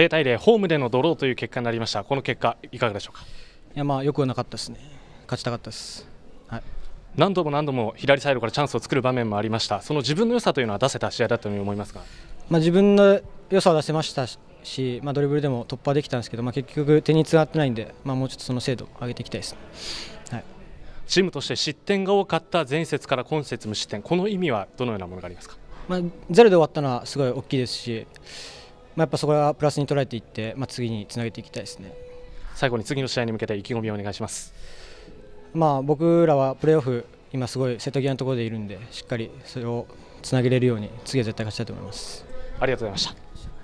0対0、ホームでのドローという結果になりました、この結果、いかがでしょうか。いやまあよくなかったですね、勝ちたかったです。はい、何度も何度も左サイドからチャンスを作る場面もありました、その自分の良さというのは出せた試合だったように思いますか、まあ、自分の良さは出せましたし、まあ、ドリブルでも突破できたんですけど、まあ、結局、手につながってないんで、まあ、もうちょっとその精度を上げていきたいですねはい、チームとして失点が多かった前節から今節無失点、この意味はどのようなものがありますか、まあ、ゼロで終わったのはすごい大きいですし、まあ、やっぱそこはプラスに捉えていって、まあ、次につなげていきたいですね最後に次の試合に向けて意気込みをお願いします、まあ、僕らはプレーオフ今すごい瀬戸際のところでいるんでしっかりそれをつなげれるように次は絶対勝ちたいと思いますありがとうございました